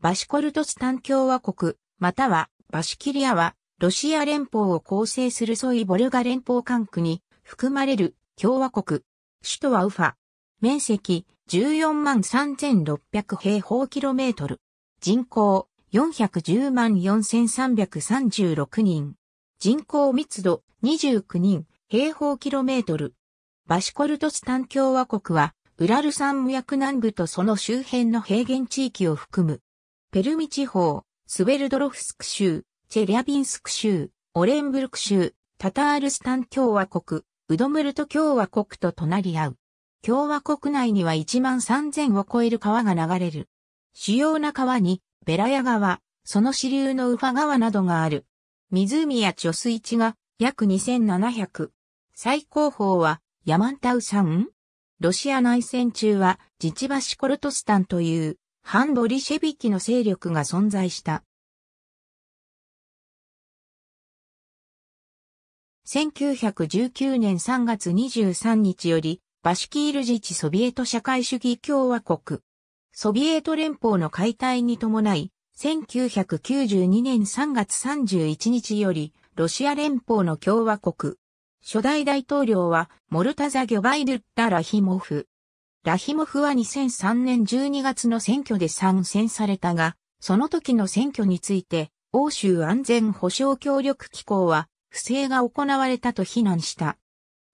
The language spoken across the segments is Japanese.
バシコルトスタン共和国、またはバシキリアは、ロシア連邦を構成するソイ・ボルガ連邦管区に含まれる共和国。首都はウファ。面積14万3600平方キロメートル。人口410万4336人。人口密度29人平方キロメートル。バシコルトスタン共和国は、ウラル山脈南部とその周辺の平原地域を含むペルミ地方、スベルドロフスク州、チェリャビンスク州、オレンブルク州、タタールスタン共和国、ウドムルト共和国と隣り合う。共和国内には1万3000を超える川が流れる。主要な川に、ベラヤ川、その支流のウファ川などがある。湖や貯水池が約2700。最高峰はヤマンタウ山ロシア内戦中はジチバシコルトスタンというハンボリシェビキの勢力が存在した。1919年3月23日より、バシュキール自治ソビエト社会主義共和国。ソビエト連邦の解体に伴い、1992年3月31日より、ロシア連邦の共和国。初代大統領は、モルタザ・ギョバイルッタ・ラヒモフ。ラヒモフは2003年12月の選挙で参戦されたが、その時の選挙について、欧州安全保障協力機構は、不正が行われたと非難した。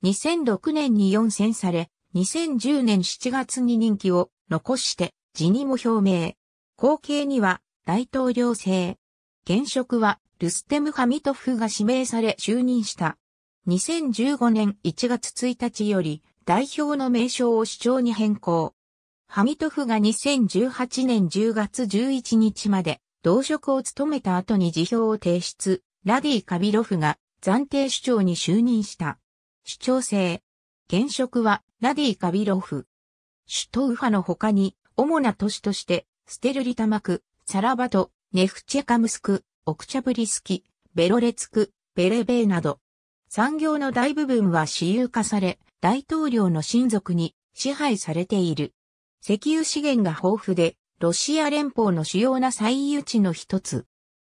2006年に4選され、2010年7月に任期を残して辞任も表明。後継には大統領制。現職はルステム・ハミトフが指名され就任した。2015年1月1日より代表の名称を主張に変更。ハミトフが2018年10月11日まで同職を務めた後に辞表を提出、ラディ・カビロフが暫定主張に就任した。主張性。現職はラディ・カビロフ。首都ウ派の他に主な都市としてステルリタマク、サラバト、ネフチェカムスク、オクチャブリスキ、ベロレツク、ベレベーなど。産業の大部分は私有化され、大統領の親族に支配されている。石油資源が豊富で、ロシア連邦の主要な最有地の一つ。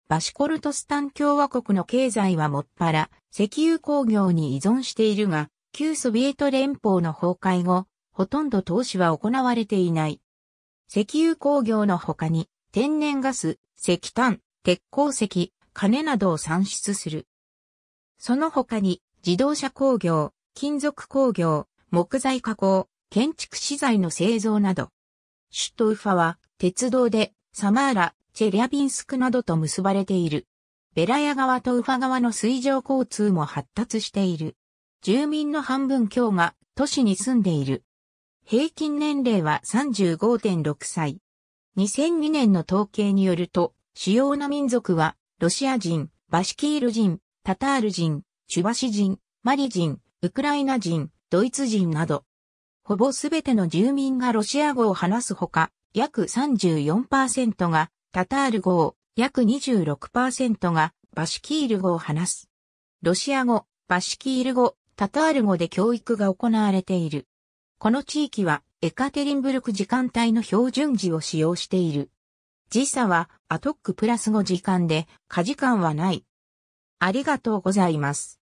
バシコルトスタン共和国の経済はもっぱら、石油工業に依存しているが、旧ソビエト連邦の崩壊後、ほとんど投資は行われていない。石油工業の他に、天然ガス、石炭、鉄鉱石、金などを産出する。その他に、自動車工業、金属工業、木材加工、建築資材の製造など。首都ウファは鉄道でサマーラ、チェリャビンスクなどと結ばれている。ベラヤ川とウファ川の水上交通も発達している。住民の半分強が都市に住んでいる。平均年齢は35.6歳。2002年の統計によると、主要な民族は、ロシア人、バシキール人、タタール人、チュバシ人、マリ人、ウクライナ人、ドイツ人など、ほぼすべての住民がロシア語を話すほか、約34%がタタール語を、約26%がバシキール語を話す。ロシア語、バシキール語、タタール語で教育が行われている。この地域はエカテリンブルク時間帯の標準時を使用している。時差はアトックプラス5時間で、過時間はない。ありがとうございます。